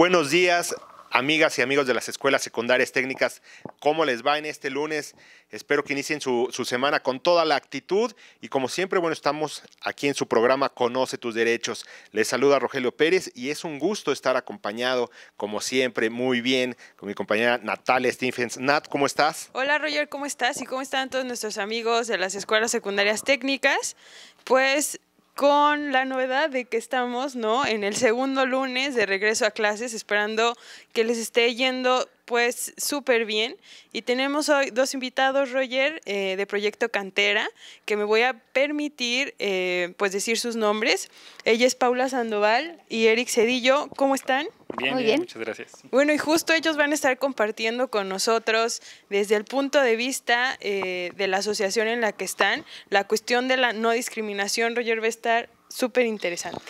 Buenos días, amigas y amigos de las escuelas secundarias técnicas. ¿Cómo les va en este lunes? Espero que inicien su, semana con toda la actitud y como siempre, bueno, estamos aquí en su programa Conoce tus derechos. Les saluda Rogelio Pérez y es un gusto estar acompañado, como siempre, muy bien con mi compañera Natalia Stephens. Nat, ¿cómo estás? Hola Roger, ¿cómo estás? ¿Y cómo están todos nuestros amigos de las escuelas secundarias técnicas? Pues con la novedad de que estamos, ¿no? En el segundo lunes de regreso a clases, esperando que les esté yendo pues súper bien. Y tenemos hoy dos invitados, Roger, eh, de Proyecto Cantera, que me voy a permitir eh, pues decir sus nombres. Ella es Paula Sandoval y Eric Cedillo. ¿Cómo están? Muy bien, muchas gracias. Bueno, y justo ellos van a estar compartiendo con nosotros desde el punto de vista eh, de la asociación en la que están la cuestión de la no discriminación, Roger, va a estar súper interesante.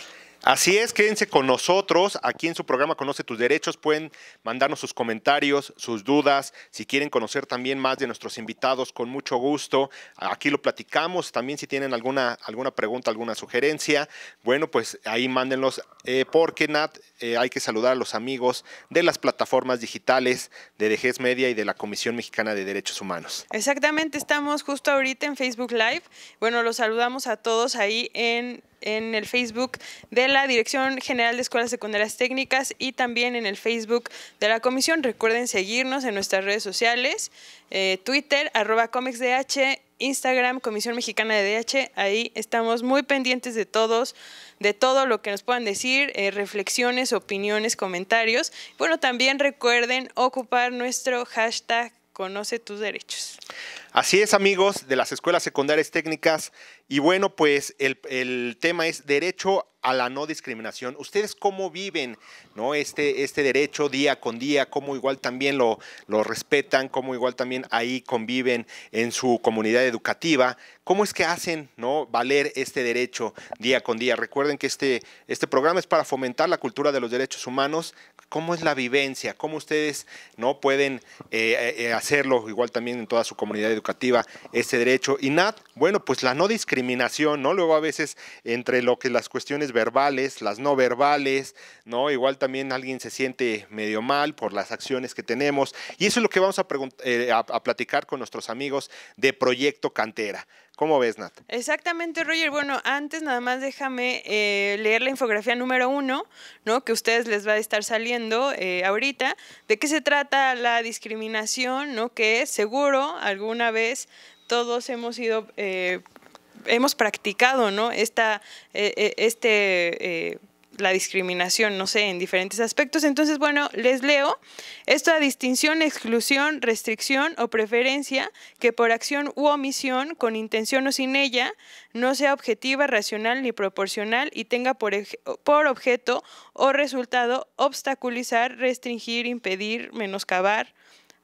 Así es, quédense con nosotros aquí en su programa Conoce tus derechos. Pueden mandarnos sus comentarios, sus dudas, si quieren conocer también más de nuestros invitados, con mucho gusto. Aquí lo platicamos. También si tienen alguna, alguna pregunta, alguna sugerencia, bueno, pues ahí mándenlos eh, porque Nat, eh, hay que saludar a los amigos de las plataformas digitales de DGES Media y de la Comisión Mexicana de Derechos Humanos. Exactamente, estamos justo ahorita en Facebook Live. Bueno, los saludamos a todos ahí en en el Facebook de la Dirección General de Escuelas Secundarias Técnicas y también en el Facebook de la Comisión. Recuerden seguirnos en nuestras redes sociales, eh, Twitter, arroba comicsdh, Instagram, Comisión Mexicana de DH. Ahí estamos muy pendientes de todos, de todo lo que nos puedan decir, eh, reflexiones, opiniones, comentarios. Bueno, también recuerden ocupar nuestro hashtag Conoce tus derechos. Así es, amigos de las escuelas secundarias técnicas y bueno, pues el, tema es derecho a la no discriminación. ¿Ustedes cómo viven ¿no? este, este derecho día con día? ¿Cómo igual también lo, lo respetan? ¿Cómo igual también ahí conviven en su comunidad educativa? ¿Cómo es que hacen ¿no? valer este derecho día con día? Recuerden que este, este programa es para fomentar la cultura de los derechos humanos. ¿Cómo es la vivencia? ¿Cómo ustedes no pueden eh, eh, hacerlo igual también en toda su comunidad educativa este derecho? Y Nat, bueno, pues la no discriminación discriminación, ¿no? Luego a veces entre lo que las cuestiones verbales, las no verbales, ¿no? Igual también alguien se siente medio mal por las acciones que tenemos. Y eso es lo que vamos a, eh, a, platicar con nuestros amigos de Proyecto Cantera. ¿Cómo ves, Nat? Exactamente, Roger. Bueno, antes nada más déjame eh, leer la infografía número uno, ¿no? Que ustedes les va a estar saliendo eh, ahorita. ¿De qué se trata la discriminación? ¿No? Que seguro alguna vez todos hemos ido hemos practicado, ¿no? Esta, eh, eh, este, eh, la discriminación, no sé, en diferentes aspectos. Entonces, bueno, les leo esta distinción, exclusión, restricción o preferencia que por acción u omisión, con intención o sin ella, no sea objetiva, racional ni proporcional y tenga por, por objeto o resultado obstaculizar, restringir, impedir, menoscabar,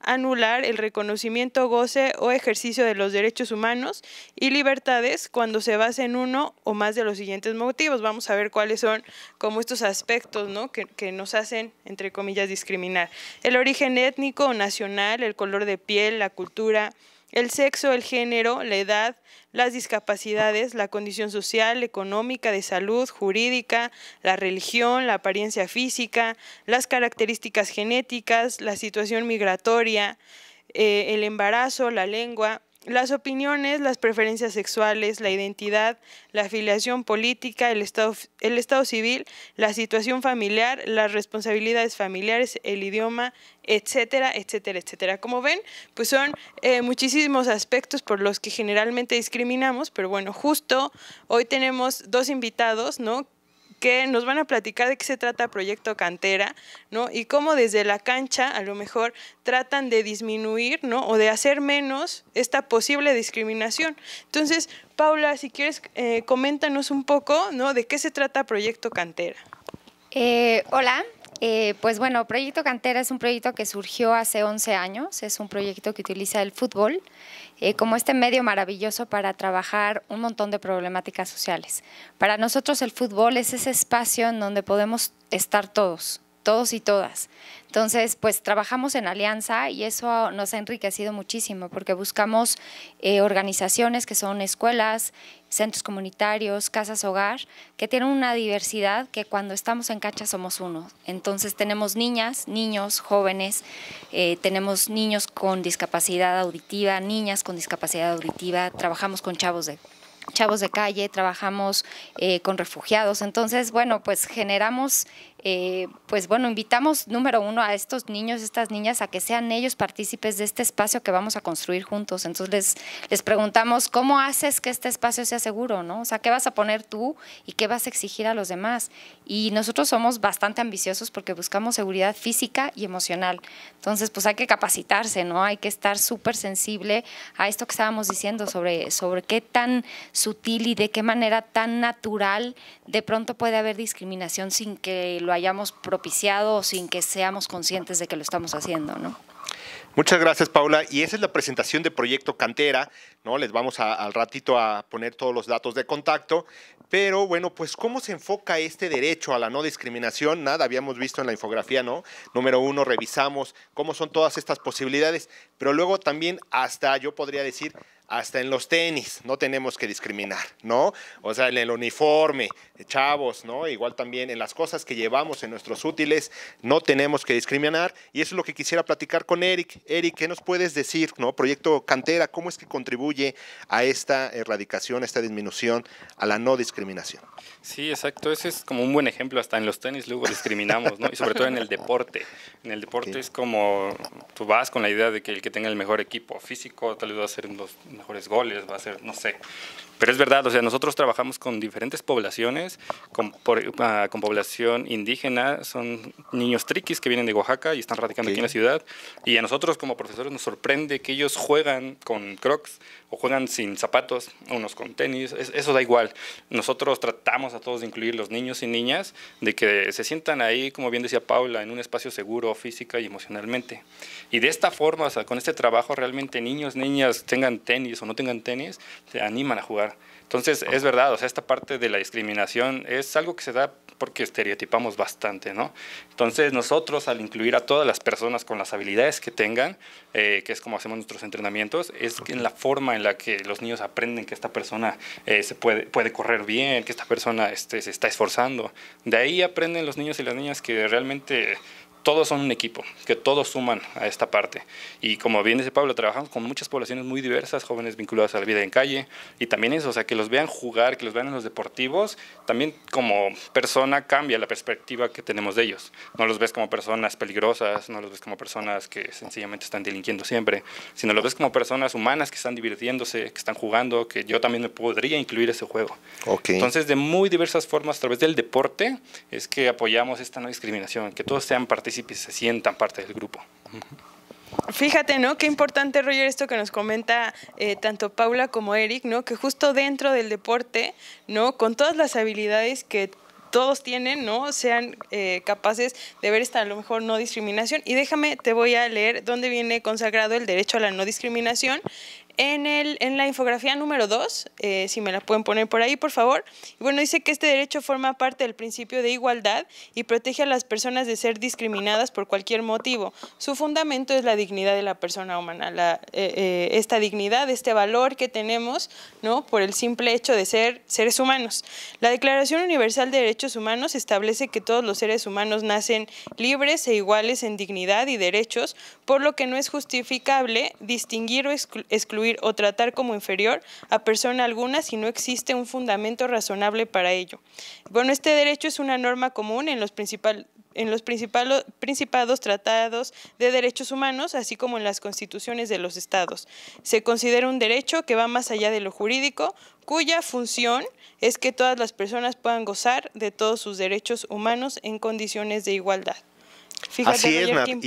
anular el reconocimiento, goce o ejercicio de los derechos humanos y libertades cuando se basa en uno o más de los siguientes motivos. Vamos a ver cuáles son como estos aspectos que, que nos hacen, entre comillas, discriminar. El origen étnico o nacional, el color de piel, la cultura, el sexo, el género, la edad, las discapacidades, la condición social, económica, de salud, jurídica, la religión, la apariencia física, las características genéticas, la situación migratoria, eh, el embarazo, la lengua, las opiniones, las preferencias sexuales, la identidad, la afiliación política, el estado, el estado civil, la situación familiar, las responsabilidades familiares, el idioma, etcétera, etcétera, etcétera. Como ven, pues son eh, muchísimos aspectos por los que generalmente discriminamos, pero bueno, justo hoy tenemos dos invitados, ¿no? que nos van a platicar de qué se trata Proyecto Cantera, ¿no? Y cómo desde la cancha a lo mejor tratan de disminuir, ¿no? O de hacer menos esta posible discriminación. Entonces, Paula, si quieres, eh, coméntanos un poco, ¿no? De qué se trata Proyecto Cantera. Eh, hola, eh, pues bueno, Proyecto Cantera es un proyecto que surgió hace 11 años, es un proyecto que utiliza el fútbol eh, como este medio maravilloso para trabajar un montón de problemáticas sociales. Para nosotros el fútbol es ese espacio en donde podemos estar todos, todos y todas. Entonces, pues trabajamos en alianza y eso nos ha enriquecido muchísimo porque buscamos eh, organizaciones que son escuelas, centros comunitarios, casas hogar, que tienen una diversidad que cuando estamos en cancha somos uno. Entonces tenemos niñas, niños, jóvenes, eh, tenemos niños con discapacidad auditiva, niñas con discapacidad auditiva, trabajamos con chavos de chavos de calle, trabajamos eh, con refugiados. Entonces, bueno, pues generamos eh, pues bueno, invitamos número uno a estos niños, estas niñas, a que sean ellos partícipes de este espacio que vamos a construir juntos. Entonces les, preguntamos, ¿cómo haces que este espacio sea seguro? ¿no? O sea, ¿qué vas a poner tú y qué vas a exigir a los demás? Y nosotros somos bastante ambiciosos porque buscamos seguridad física y emocional. Entonces, pues hay que capacitarse, ¿no? Hay que estar súper sensible a esto que estábamos diciendo sobre, sobre qué tan sutil y de qué manera tan natural de pronto puede haber discriminación sin que lo hayamos propiciado sin que seamos conscientes de que lo estamos haciendo, ¿no? Muchas gracias, Paula. Y esa es la presentación de Proyecto Cantera, ¿no? Les vamos al ratito a poner todos los datos de contacto. Pero bueno, pues cómo se enfoca este derecho a la no discriminación, nada habíamos visto en la infografía, ¿no? Número uno, revisamos cómo son todas estas posibilidades, pero luego también hasta, yo podría decir, hasta en los tenis, no tenemos que discriminar, ¿no? O sea, en el uniforme, chavos, ¿no? Igual también en las cosas que llevamos en nuestros útiles, no tenemos que discriminar. Y eso es lo que quisiera platicar con Eric. Eric, ¿qué nos puedes decir? ¿no? Proyecto Cantera, ¿cómo es que contribuye a esta erradicación, a esta disminución, a la no discriminación? Sí, exacto. Ese es como un buen ejemplo. Hasta en los tenis luego discriminamos, ¿no? Y sobre todo en el deporte. En el deporte es como tú vas con la idea de que el que tenga el mejor equipo físico tal vez va a hacer los mejores goles, va a ser, no sé. Pero es verdad, o sea, nosotros trabajamos con diferentes poblaciones, con, ah, población indígena, son niños triquis que vienen de Oaxaca y están radicando aquí en la ciudad. Y a nosotros como profesores nos sorprende que ellos juegan con crocs o juegan sin zapatos, unos con tenis, eso da igual. Nosotros tratamos a todos de incluir los niños y niñas, de que se sientan ahí, como bien decía Paula, en un espacio seguro física y emocionalmente. Y de esta forma, con este trabajo realmente niños, niñas, tengan tenis o no tengan tenis, se animan a jugar. Entonces, es verdad, o sea, esta parte de la discriminación es algo que se da porque estereotipamos bastante, ¿no? Entonces nosotros al incluir a todas las personas con las habilidades que tengan, eh, que es como hacemos nuestros entrenamientos, es en la forma en la que los niños aprenden que esta persona eh, se puede, puede correr bien, que esta persona este, se está esforzando. De ahí aprenden los niños y las niñas que realmente todos son un equipo, que todos suman a esta parte. Y como bien dice Pablo, trabajamos con muchas poblaciones muy diversas, jóvenes vinculados a la vida en calle, y también eso, o sea, que los vean jugar, que los vean en los deportivos, también como persona cambia la perspectiva que tenemos de ellos. No los ves como personas peligrosas, no los ves como personas que sencillamente están delinquiendo siempre, sino los ves como personas humanas que están divirtiéndose, que están jugando, que yo también me podría incluir ese juego. Entonces, de muy diversas formas, a través del deporte, es que apoyamos esta no discriminación, que todos sean participantes y se sientan parte del grupo. Fíjate, ¿no? Qué importante, Roger, esto que nos comenta eh, tanto Paula como Eric, ¿no? Que justo dentro del deporte, ¿no? Con todas las habilidades que todos tienen, ¿no? Sean eh, capaces de ver esta, a lo mejor, no discriminación. Y déjame, te voy a leer dónde viene consagrado el derecho a la no discriminación en, el, en la infografía número 2, eh, si me la pueden poner por ahí, por favor. bueno, dice que este derecho forma parte del principio de igualdad y protege a las personas de ser discriminadas por cualquier motivo. Su fundamento es la dignidad de la persona humana, eh, eh, esta dignidad, este valor que tenemos ¿no? por el simple hecho de ser seres humanos. La Declaración Universal de Derechos Humanos establece que todos los seres humanos nacen libres e iguales en dignidad y derechos, por lo que no es justificable distinguir o excluir o tratar como inferior a persona alguna si no existe un fundamento razonable para ello. Bueno, este derecho es una norma común en los en los principados tratados de derechos humanos, así como en las constituciones de los estados. Se considera un derecho que va más allá de lo jurídico, cuya función es que todas las personas puedan gozar de todos sus derechos humanos en condiciones de igualdad. Así es, Nat. Em,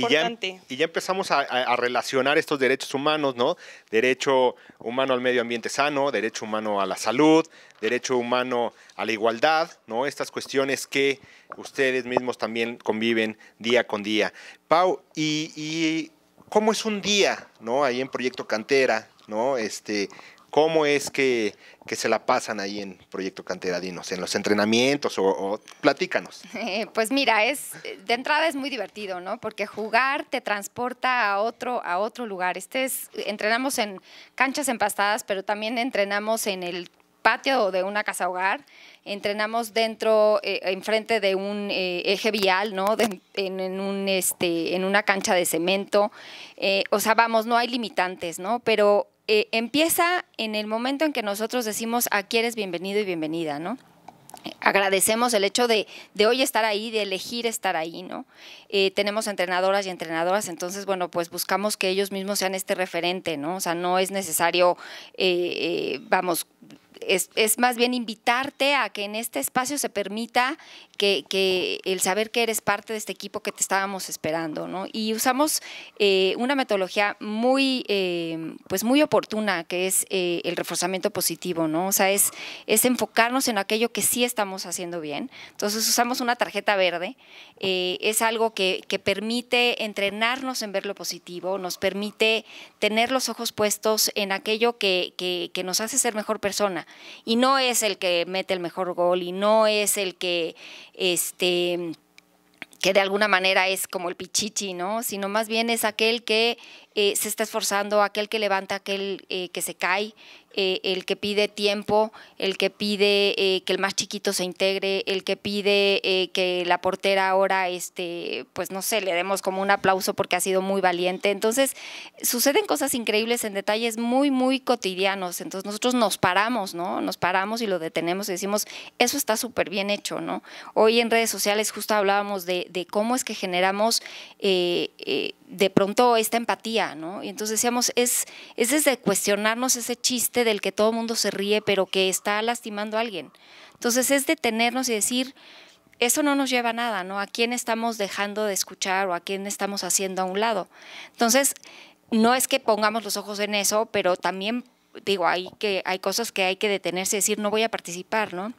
y ya, empezamos a, relacionar estos derechos humanos, ¿no? Derecho humano al medio ambiente sano, derecho humano a la salud, derecho humano a la igualdad, ¿no? Estas cuestiones que ustedes mismos también conviven día con día. Pau, y, y cómo es un día, ¿no? Ahí en Proyecto Cantera, ¿no? Este, cómo es que, se la pasan ahí en Proyecto Canteradinos, en los entrenamientos o, platícanos. Eh, pues mira, es de entrada es muy divertido, ¿no? Porque jugar te transporta a otro a otro lugar. Este es entrenamos en canchas empastadas, pero también entrenamos en el patio de una casa hogar, entrenamos dentro, eh, enfrente de un eh, eje vial, ¿no? en, un, este, en una cancha de cemento. o sea, vamos, no hay limitantes, ¿no? Pero eh, empieza en el momento en que nosotros decimos aquí eres bienvenido y bienvenida, ¿no? agradecemos el hecho de, hoy estar ahí, de elegir estar ahí, ¿no? Eh, tenemos entrenadoras y entrenadoras, entonces, bueno, pues buscamos que ellos mismos sean este referente, ¿no? O sea, no es necesario, eh, vamos, es, más bien invitarte a que en este espacio se permita que, el saber que eres parte de este equipo que te estábamos esperando, ¿no? Y usamos eh, una metodología muy, eh, pues muy oportuna, que es eh, el reforzamiento positivo, ¿no? O sea, es, es enfocarnos en aquello que sí estamos haciendo bien. Entonces usamos una tarjeta verde, es algo que, permite entrenarnos en ver lo positivo, nos permite tener los ojos puestos en aquello que, que nos hace ser mejor persona y no es el que mete el mejor gol y no es el que este, que de alguna manera es como el pichichi, ¿no? Sino más bien es aquel que eh, se está esforzando, aquel que levanta, aquel eh, que se cae, eh, el que pide tiempo, el que pide eh, que el más chiquito se integre, el que pide eh, que la portera ahora, este, pues no sé, le demos como un aplauso porque ha sido muy valiente. Entonces, suceden cosas increíbles en detalles muy, muy cotidianos. Entonces, nosotros nos paramos, ¿no? Nos paramos y lo detenemos y decimos, eso está súper bien hecho, ¿no? Hoy en redes sociales justo hablábamos de, de cómo es que generamos de pronto esta empatía, ¿no? Y entonces decíamos, es, es desde cuestionarnos ese chiste del que todo el mundo se ríe, pero que está lastimando a alguien. Entonces es detenernos y decir, eso no nos lleva a nada, ¿no? ¿A quién estamos dejando de escuchar o a quién estamos haciendo a un lado? Entonces, no es que pongamos los ojos en eso, pero también, digo, hay, que, hay cosas que hay que detenerse y decir, no voy a participar, ¿no?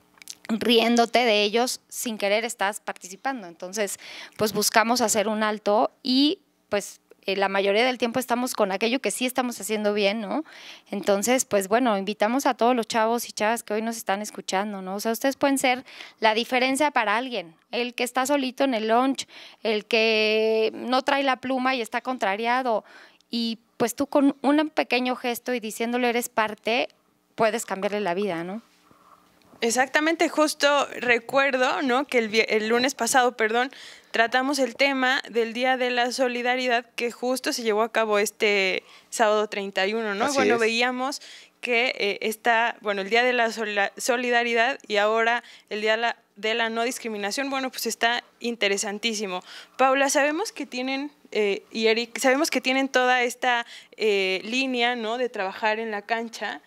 riéndote de ellos sin querer estás participando. Entonces, pues buscamos hacer un alto y pues eh, la mayoría del tiempo estamos con aquello que sí estamos haciendo bien, ¿no? Entonces, pues bueno, invitamos a todos los chavos y chavas que hoy nos están escuchando, ¿no? O sea, ustedes pueden ser la diferencia para alguien, el que está solito en el lunch, el que no trae la pluma y está contrariado, y pues tú con un pequeño gesto y diciéndole eres parte, puedes cambiarle la vida, ¿no? Exactamente, justo recuerdo, ¿no? Que el lunes pasado, perdón, tratamos el tema del Día de la Solidaridad que justo se llevó a cabo este sábado 31, ¿no? bueno, veíamos que eh, está, bueno, el Día de la Solidaridad y ahora el Día de la, No Discriminación, bueno, pues está interesantísimo. Paula, sabemos que tienen, eh, y Eric, sabemos que tienen toda esta eh, línea, ¿no? De trabajar en la cancha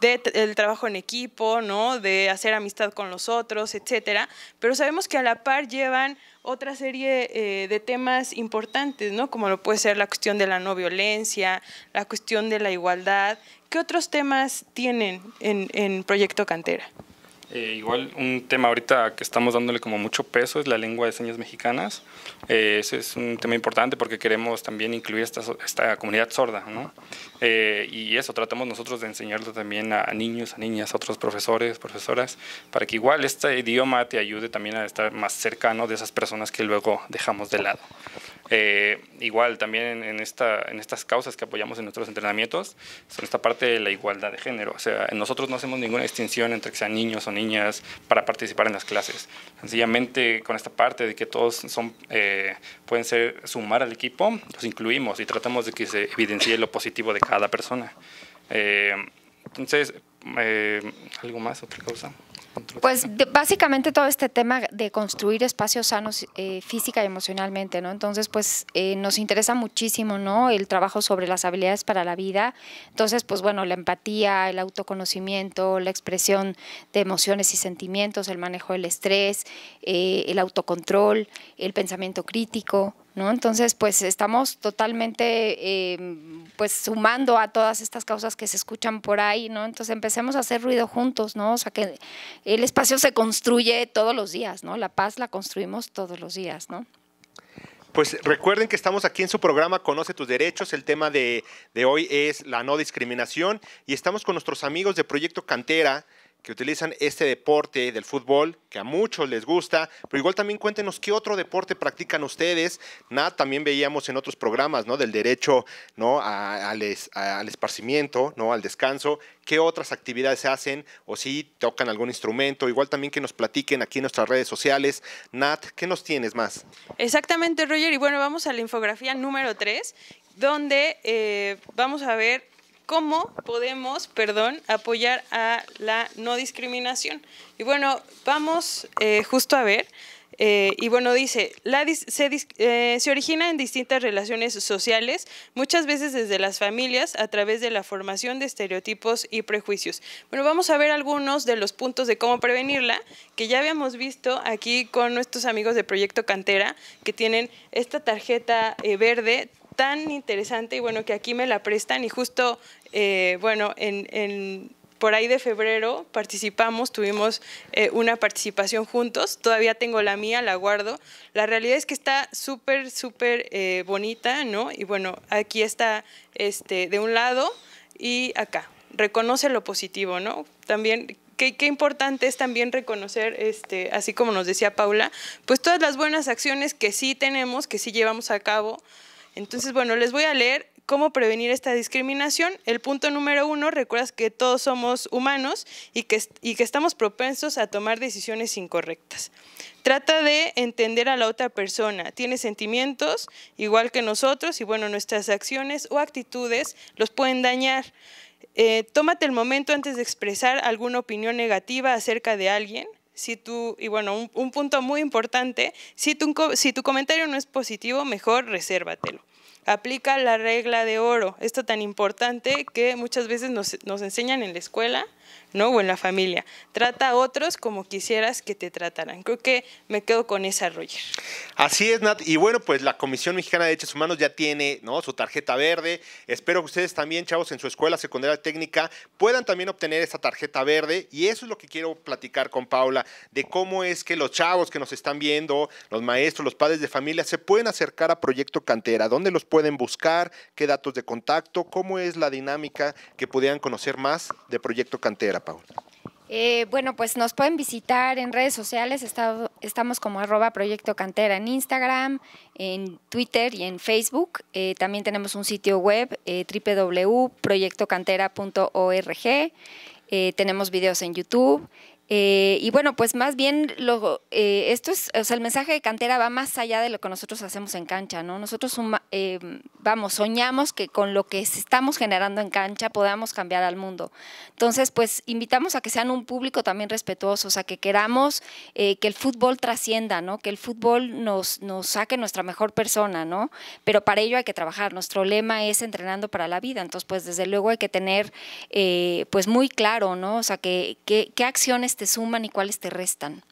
del trabajo en equipo, ¿no? De hacer amistad con los otros, etcétera. Pero sabemos que a la par llevan otra serie eh, de temas importantes, ¿no? Como lo puede ser la cuestión de la no violencia, la cuestión de la igualdad. ¿Qué otros temas tienen en, en Proyecto Cantera? Eh, igual un tema ahorita que estamos dándole como mucho peso es la lengua de señas mexicanas. Eh, ese es un tema importante porque queremos también incluir esta, esta comunidad sorda, ¿no? Eh, y eso tratamos nosotros de enseñarlo también a, niños, a niñas, a otros profesores, profesoras, para que igual este idioma te ayude también a estar más cercano de esas personas que luego dejamos de lado. Eh, igual también en, esta, en estas causas que apoyamos en nuestros entrenamientos, son esta parte de la igualdad de género. O sea, nosotros no hacemos ninguna distinción entre que sean niños o niñas para participar en las clases. Sencillamente con esta parte de que todos son pueden ser sumar al equipo, los incluimos y tratamos de que se evidencie lo positivo de cada persona. Eh, entonces, eh, ¿algo más? ¿Otra cosa? Pues básicamente todo este tema de construir espacios sanos eh, física y emocionalmente, ¿no? Entonces, pues eh, nos interesa muchísimo, ¿no? El trabajo sobre las habilidades para la vida. Entonces, pues bueno, la empatía, el autoconocimiento, la expresión de emociones y sentimientos, el manejo del estrés, eh, el autocontrol, el pensamiento crítico, ¿No? Entonces, pues estamos totalmente em, pues sumando a todas estas causas que se escuchan por ahí, ¿no? Entonces empecemos a hacer ruido juntos, ¿no? O sea que el espacio se construye todos los días, ¿no? La paz la construimos todos los días, ¿no? Pues recuerden que estamos aquí en su programa Conoce tus derechos. El tema de, de hoy es la no discriminación y estamos con nuestros amigos de Proyecto Cantera, que utilizan este deporte del fútbol, que a muchos les gusta, pero igual también cuéntenos qué otro deporte practican ustedes. Nat, también veíamos en otros programas, ¿no? Del derecho, ¿no? al, esparcimiento, ¿no? Al descanso. ¿Qué otras actividades se hacen? O si tocan algún instrumento. Igual también que nos platiquen aquí en nuestras redes sociales. Nat, ¿qué nos tienes más? Exactamente, Roger. Y bueno, vamos a la infografía número 3, donde eh, vamos a ver cómo podemos, perdón, apoyar a la no discriminación. Y bueno, vamos eh, justo a ver. Eh, y bueno, dice, la eh, se, origina en distintas relaciones sociales, muchas veces desde las familias, a través de la formación de estereotipos y prejuicios. Bueno, vamos a ver algunos de los puntos de cómo prevenirla, que ya habíamos visto aquí con nuestros amigos de Proyecto Cantera, que tienen esta tarjeta eh, verde tan interesante y bueno, que aquí me la prestan y justo, eh, bueno, en, en por ahí de febrero participamos, tuvimos eh, una participación juntos, todavía tengo la mía, la guardo. La realidad es que está súper, súper eh, bonita, ¿no? Y bueno, aquí está este, de un lado y acá, reconoce lo positivo, ¿no? También Qué, qué, importante es también reconocer, este, así como nos decía Paula, pues todas las buenas acciones que sí tenemos, que sí llevamos a cabo, entonces, bueno, les voy a leer cómo prevenir esta discriminación. El punto número uno, recuerdas que todos somos humanos y que, estamos propensos a tomar decisiones incorrectas. Trata de entender a la otra persona. Tiene sentimientos igual que nosotros y bueno, nuestras acciones o actitudes los pueden dañar. Eh, tómate el momento antes de expresar alguna opinión negativa acerca de alguien y bueno, un, punto muy importante, si tu, comentario no es positivo, mejor resérvatelo aplica la regla de oro, esto tan importante que muchas veces nos, enseñan en la escuela ¿no? O en la familia. Trata a otros como quisieras que te trataran. Creo que me quedo con esa, Roger. Así es, Nat. Y bueno, pues la Comisión Mexicana de Derechos Humanos ya tiene, ¿no? Su tarjeta verde. Espero que ustedes también, chavos, en su escuela secundaria técnica puedan también obtener esa tarjeta verde. Y eso es lo que quiero platicar con Paula, de cómo es que los chavos que nos están viendo, los maestros, los padres de familia, se pueden acercar a Proyecto Cantera. ¿Dónde los pueden buscar? ¿Qué datos de contacto? ¿Cómo es la dinámica que pudieran conocer más de Proyecto Cantera? Eh, bueno, pues nos pueden visitar en redes sociales, estamos como arroba Proyecto Cantera en Instagram, en Twitter y en Facebook. Eh, también tenemos un sitio web, eh, www.proyectocantera.org. tenemos videos en YouTube eh, y bueno, pues más bien eh, esto es, o sea, el mensaje de cantera va más allá de lo que nosotros hacemos en cancha, ¿no? Nosotros eh, vamos, soñamos que con lo que estamos generando en cancha podamos cambiar al mundo. Entonces, pues invitamos a que sean un público también respetuoso, o sea, que queramos que el fútbol trascienda, ¿no? Que el fútbol nos, nos saque nuestra mejor persona, ¿no? Pero para ello hay que trabajar. Nuestro lema es entrenando para la vida. Entonces, pues desde luego hay que tener pues muy claro, ¿no? O sea, que, qué acciones te suman y cuáles te restan.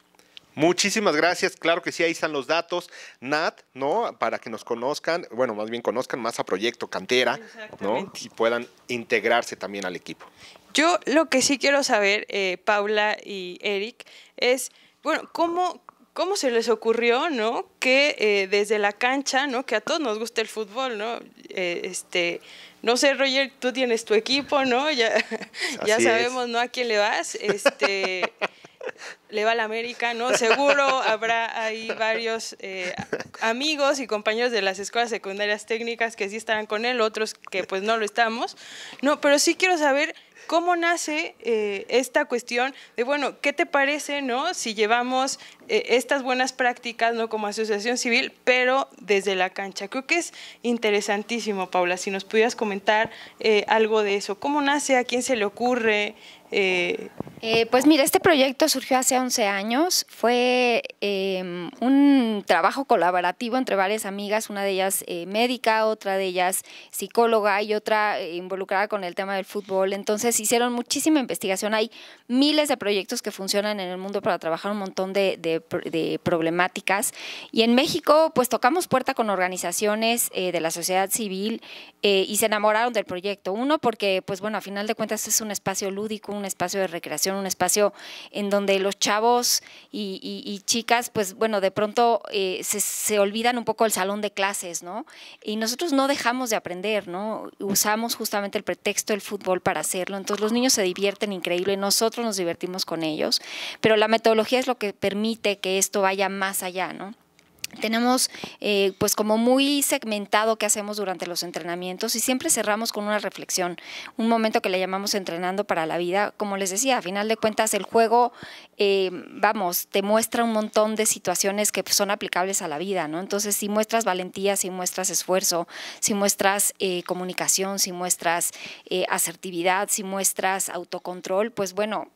Muchísimas gracias, claro que sí, ahí están los datos, Nat, ¿no? Para que nos conozcan, bueno, más bien conozcan más a Proyecto Cantera, ¿no? Y puedan integrarse también al equipo. Yo lo que sí quiero saber, eh, Paula y Eric, es, bueno, ¿cómo, ¿Cómo se les ocurrió, no? Que eh, desde la cancha, ¿no? Que a todos nos gusta el fútbol, ¿no? Eh, este, no sé, Roger, tú tienes tu equipo, ¿no? Ya, sabemos, ¿no? A quién le vas. Este, le va al la América, ¿no? Seguro habrá ahí varios eh, amigos y compañeros de las escuelas secundarias técnicas que sí estarán con él, otros que pues no lo estamos. No, pero sí quiero saber ¿Cómo nace eh, esta cuestión de, bueno, qué te parece, ¿no? Si llevamos eh, estas buenas prácticas, ¿no? Como asociación civil, pero desde la cancha. Creo que es interesantísimo, Paula, si nos pudieras comentar eh, algo de eso. ¿Cómo nace? ¿A quién se le ocurre? Eh, pues mira, este proyecto surgió hace 11 años. Fue em, un trabajo colaborativo entre varias amigas, una de ellas eh, médica, otra de ellas psicóloga y otra eh, involucrada con el tema del fútbol. Entonces hicieron muchísima investigación. Hay miles de proyectos que funcionan en el mundo para trabajar un montón de, de problemáticas. Y en México, pues tocamos puerta con organizaciones de la sociedad civil y se enamoraron del proyecto. Uno, porque, pues bueno, a final de cuentas es un espacio lúdico, un espacio de recreación, un espacio en donde los chavos y, chicas, pues bueno, de pronto eh, se, se, olvidan un poco el salón de clases, ¿no? Y nosotros no dejamos de aprender, ¿no? Usamos justamente el pretexto del fútbol para hacerlo. Entonces los niños se divierten increíble, nosotros nos divertimos con ellos, pero la metodología es lo que permite que esto vaya más allá, ¿no? tenemos eh, pues como muy segmentado que hacemos durante los entrenamientos y siempre cerramos con una reflexión, un momento que le llamamos entrenando para la vida. Como les decía, a final de cuentas el juego, eh, vamos, te muestra un montón de situaciones que son aplicables a la vida, ¿no? Entonces si muestras valentía, si muestras esfuerzo, si muestras eh, comunicación, si muestras asertividad, si muestras autocontrol, pues bueno,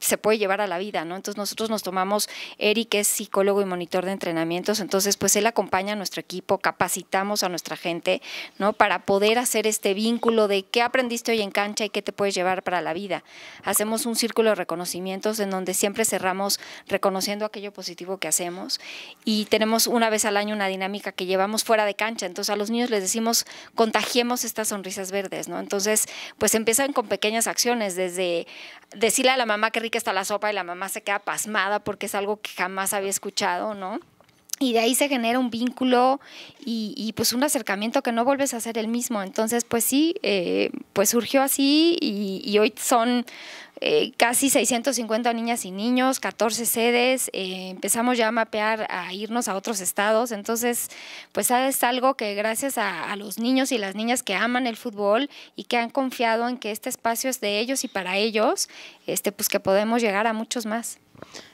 se puede llevar a la vida, ¿no? Entonces nosotros nos tomamos, Eric es psicólogo y monitor de entrenamientos, entonces pues él acompaña a nuestro equipo, capacitamos a nuestra gente, ¿no? Para poder hacer este vínculo de qué aprendiste hoy en cancha y qué te puedes llevar para la vida. Hacemos un círculo de reconocimientos en donde siempre cerramos reconociendo aquello positivo que hacemos y tenemos una vez al año una dinámica que llevamos fuera de cancha, entonces a los niños les decimos contagiemos estas sonrisas verdes, ¿no? Entonces pues empiezan con pequeñas acciones, desde decirle a la mamá que que está la sopa y la mamá se queda pasmada porque es algo que jamás había escuchado, ¿no? y de ahí se genera un vínculo y, y, pues un acercamiento que no vuelves a ser el mismo. Entonces, pues sí, eh, pues surgió así y, hoy son eh, casi 650 niñas y niños, 14 sedes, eh, empezamos ya a mapear, a irnos a otros estados, entonces pues es algo que gracias a, los niños y las niñas que aman el fútbol y que han confiado en que este espacio es de ellos y para ellos, este, pues que podemos llegar a muchos más.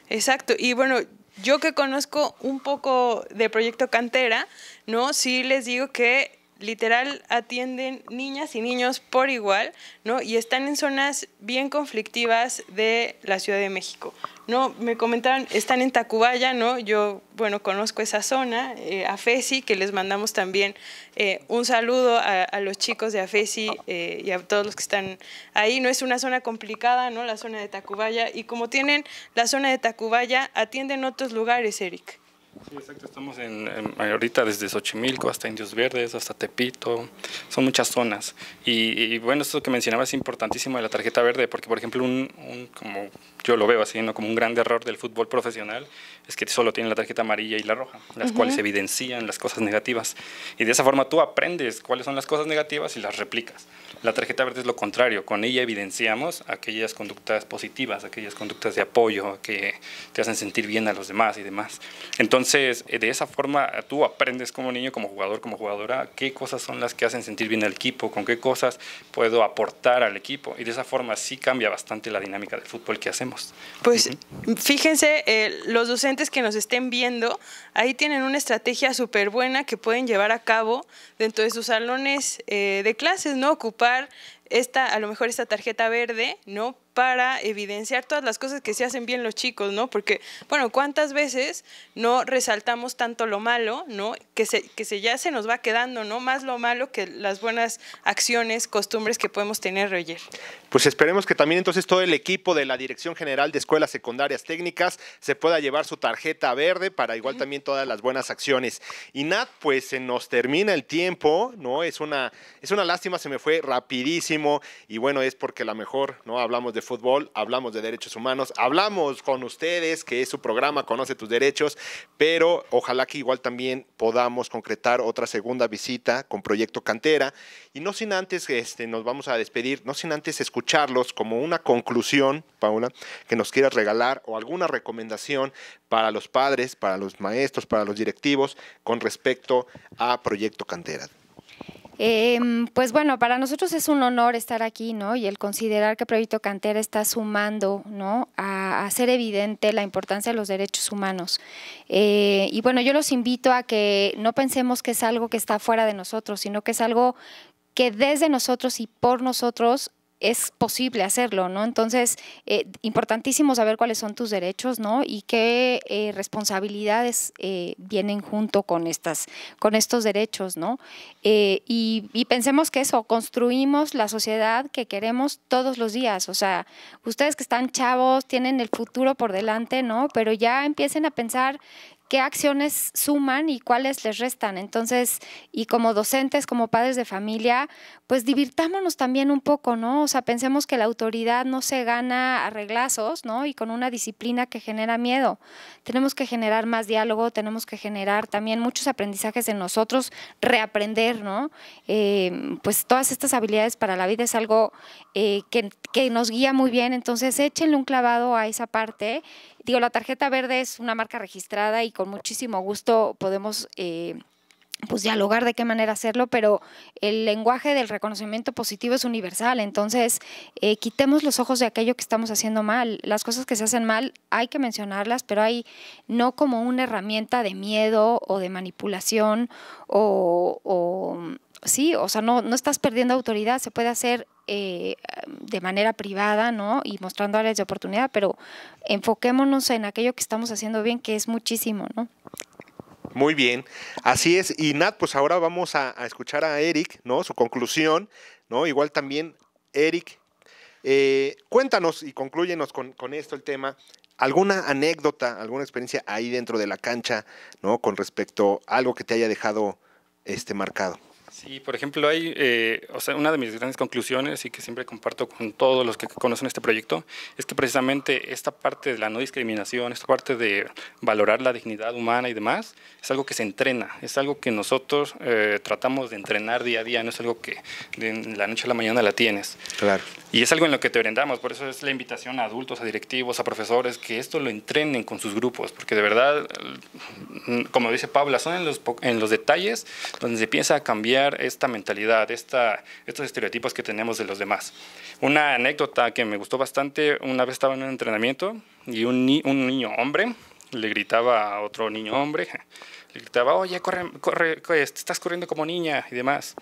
Exacto, y bueno, yo que conozco un poco de Proyecto Cantera, ¿no? Sí les digo que literal atienden niñas y niños por igual, ¿no? Y están en zonas bien conflictivas de la Ciudad de México, ¿no? Me comentaron, están en Tacubaya, ¿no? Yo, bueno, conozco esa zona, eh, AFESI, que les mandamos también eh, un saludo a, los chicos de AFESI eh, y a todos los que están ahí, ¿no? Es una zona complicada, ¿no? La zona de Tacubaya, y como tienen la zona de Tacubaya, atienden otros lugares, Eric. Sí, exacto. Estamos en, ahorita desde Xochimilco hasta Indios Verdes, hasta Tepito. Son muchas zonas. Y, bueno, esto que mencionaba es importantísimo de la tarjeta verde, porque por ejemplo, un, un como yo lo veo así, ¿no? como un gran error del fútbol profesional, es que solo tienen la tarjeta amarilla y la roja, las cuales evidencian las cosas negativas. Y de esa forma tú aprendes cuáles son las cosas negativas y las replicas. La tarjeta verde es lo contrario, con ella evidenciamos aquellas conductas positivas, aquellas conductas de apoyo que te hacen sentir bien a los demás y demás. Entonces, eh, de esa forma eh, tú aprendes como niño, como jugador, como jugadora, qué cosas son las que hacen sentir bien al equipo, con qué cosas puedo aportar al equipo. Y de esa forma sí cambia bastante la dinámica del fútbol que hacemos. Pues fíjense, eh, los docentes que nos estén viendo, ahí tienen una estrategia súper buena que pueden llevar a cabo dentro de sus salones eh, de clases, ¿no? Ocupar esta, a lo mejor esta tarjeta verde, ¿no? para evidenciar todas las cosas que se hacen bien los chicos, ¿no? Porque, bueno, ¿cuántas veces no resaltamos tanto lo malo, ¿no? Que, que se ya se nos va quedando, ¿no? Más lo malo que las buenas acciones, costumbres que podemos tener, Roger. Pues esperemos que también entonces todo el equipo de la Dirección General de Escuelas Secundarias Técnicas se pueda llevar su tarjeta verde para igual también todas las buenas acciones. Y Nat, pues se nos termina el tiempo, ¿no? Es una, es una lástima, se me fue rapidísimo y bueno, es porque a lo mejor, ¿no? Hablamos de fútbol, hablamos de derechos humanos, hablamos con ustedes, que es su programa Conoce tus derechos, pero ojalá que igual también podamos concretar otra segunda visita con Proyecto Cantera. Y no sin antes, este, nos vamos a despedir, no sin antes escucharlos como una conclusión, Paula, que nos quieras regalar o alguna recomendación para los padres, para los maestros, para los directivos con respecto a Proyecto Cantera. Em, pues bueno, para nosotros es un honor estar aquí, ¿no? Y el considerar que Proyecto Cantera está sumando, ¿no? A, hacer evidente la importancia de los derechos humanos. Eh, y bueno, yo los invito a que no pensemos que es algo que está fuera de nosotros, sino que es algo que desde nosotros y por nosotros es posible hacerlo, ¿no? Entonces, eh, importantísimo saber cuáles son tus derechos, ¿no? Y qué eh, responsabilidades eh, vienen junto con, estas, con estos derechos, ¿no? Y, y, pensemos que eso, construimos la sociedad que queremos todos los días, o sea, ustedes que están chavos, tienen el futuro por delante, ¿no? Pero ya empiecen a pensar qué acciones suman y cuáles les restan. Entonces, y como docentes, como padres de familia, pues divirtámonos también un poco, ¿no? O sea, pensemos que la autoridad no se gana a reglazos, ¿no? Y con una disciplina que genera miedo. Tenemos que generar más diálogo, tenemos que generar también muchos aprendizajes en nosotros, reaprender, ¿no? Eh, pues todas estas habilidades para la vida es algo eh, que, que nos guía muy bien. Entonces, échenle un clavado a esa parte Digo, la tarjeta verde es una marca registrada y con muchísimo gusto podemos... Eh, pues dialogar de qué manera hacerlo, pero el lenguaje del reconocimiento positivo es universal, entonces eh, quitemos los ojos de aquello que estamos haciendo mal. Las cosas que se hacen mal hay que mencionarlas, pero hay no como una herramienta de miedo o de manipulación o, sí, o sea, no, no estás perdiendo autoridad, se puede hacer eh, de manera privada, ¿no? Y mostrando áreas de oportunidad, pero enfoquémonos en aquello que estamos haciendo bien, que es muchísimo, Muy bien, así es. Y Nat, pues ahora vamos a, escuchar a Eric, ¿no? Su conclusión, ¿no? Igual también, Eric, eh, cuéntanos y concluyenos con, con, esto el tema. ¿Alguna anécdota, alguna experiencia ahí dentro de la cancha, ¿no? Con respecto a algo que te haya dejado este marcado. Sí, por ejemplo, hay, eh, o sea, una de mis grandes conclusiones y que siempre comparto con todos los que conocen este proyecto es que precisamente esta parte de la no discriminación, esta parte de valorar la dignidad humana y demás, es algo que se entrena, es algo que nosotros eh, tratamos de entrenar día a día, no es algo que de la noche a la mañana la tienes. Claro. Y es algo en lo que te orientamos, por eso es la invitación a adultos, a directivos, a profesores, que esto lo entrenen con sus grupos, porque de verdad, mm, como dice Paula, son en los, en los detalles donde se piensa cambiar esta mentalidad, estos estereotipos que tenemos de los demás. Una anécdota que me gustó bastante, una vez estaba en un entrenamiento y un, niño hombre le gritaba a otro niño hombre, le gritaba, oye, corre, corre, este, estás corriendo como niña y demás.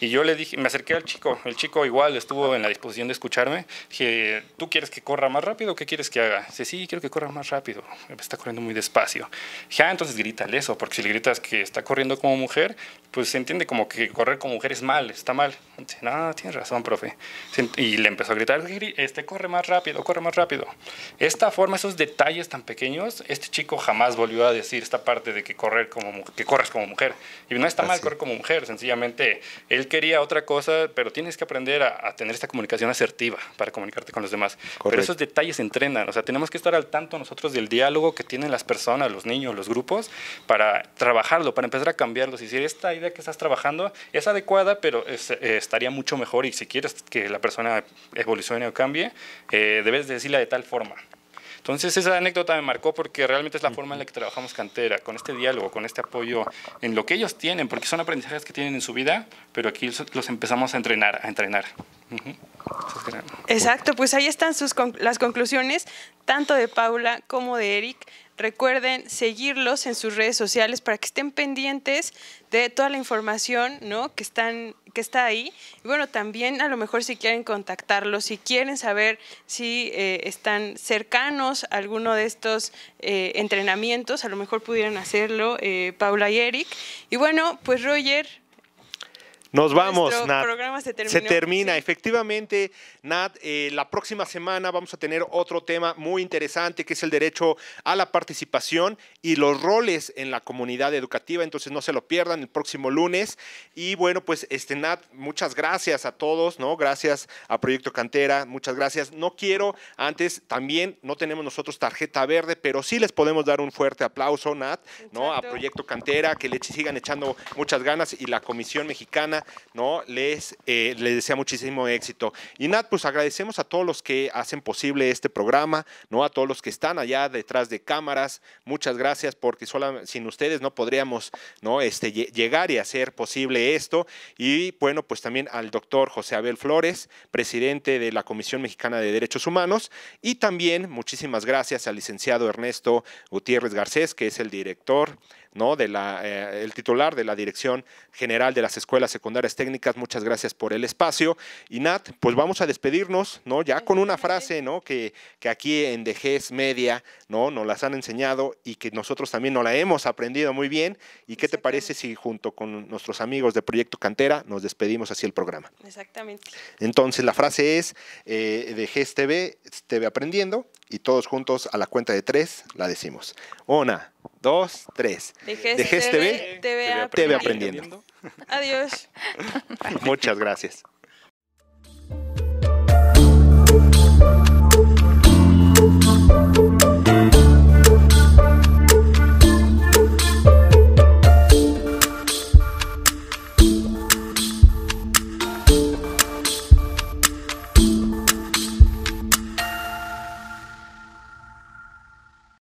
Y yo le dije, me acerqué al chico, el chico igual estuvo en la disposición de escucharme. Dije, ¿tú quieres que corra más rápido? ¿Qué quieres que haga? Dice, sí, quiero que corra más rápido, está corriendo muy despacio. Dije, ah, entonces grítale eso, porque si le gritas que está corriendo como mujer, pues se entiende como que correr como mujer es mal, está mal. Dice, no, tienes razón, profe. Y le empezó a gritar, este corre más rápido, corre más rápido. Esta forma, esos detalles tan pequeños, este chico jamás volvió a decir esta parte de que correr como que corres como mujer. Y no está mal correr como mujer, sencillamente él quería otra cosa, pero tienes que aprender a, tener esta comunicación asertiva para comunicarte con los demás. Pero esos detalles entrenan, o sea, tenemos que estar al tanto nosotros del diálogo que tienen las personas, los niños, los grupos, para trabajarlo, para empezar a cambiarlos y decir, esta idea que estás trabajando es adecuada, pero eh, estaría mucho mejor y si quieres que la persona evolucione o cambie, eh, debes decirla de tal forma. Entonces esa anécdota me marcó porque realmente es la forma en la que trabajamos Cantera, con este diálogo, con este apoyo en lo que ellos tienen, porque son aprendizajes que tienen en su vida, pero aquí los empezamos a entrenar, a entrenar. Exacto, pues ahí están las conclusiones tanto de Paula como de Eric. Recuerden seguirlos en sus redes sociales para que estén pendientes de toda la información, ¿no? Que están que está ahí. Y bueno, también a lo mejor si quieren contactarlos, si quieren saber si eh, están cercanos a alguno de estos eh, entrenamientos, a lo mejor pudieran hacerlo eh, Paula y Eric. Y bueno, pues Roger, nos vamos, Nat. El programa se termina. Se termina, efectivamente, Nat. Eh, la próxima semana vamos a tener otro tema muy interesante que es el derecho a la participación y los roles en la comunidad educativa. Entonces no se lo pierdan el próximo lunes. Y bueno, pues este Nat, muchas gracias a todos, ¿no? Gracias a Proyecto Cantera, muchas gracias. No quiero, antes también no tenemos nosotros tarjeta verde, pero sí les podemos dar un fuerte aplauso, Nat, ¿no? A Proyecto Cantera, que le sigan echando muchas ganas y la Comisión Mexicana ¿no? Les, eh, les desea muchísimo éxito. Y Nat, pues agradecemos a todos los que hacen posible este programa, ¿no? A todos los que están allá detrás de cámaras, muchas gracias porque sin ustedes no podríamos, ¿no? Este, llegar y hacer posible esto. Y bueno, pues también al doctor José Abel Flores, presidente de la Comisión Mexicana de Derechos Humanos, y también muchísimas gracias al licenciado Ernesto Gutiérrez Garcés, que es el director de eh, el titular de la Dirección General de las Escuelas Secundarias Técnicas. Muchas gracias por el espacio. Y Nat, pues vamos a despedirnos, ¿no? Ya con una frase, ¿no? Que, aquí en DGES Media, ¿no? Nos las han enseñado y que nosotros también nos la hemos aprendido muy bien. ¿Y qué te parece si junto con nuestros amigos de Proyecto Cantera nos despedimos así el programa? Exactamente. Entonces la frase es eh, de TV, TV Aprendiendo y todos juntos a la cuenta de tres la decimos. Ona dos, tres. Dejes, este TV, TV, aprendiendo. Adiós. Muchas gracias.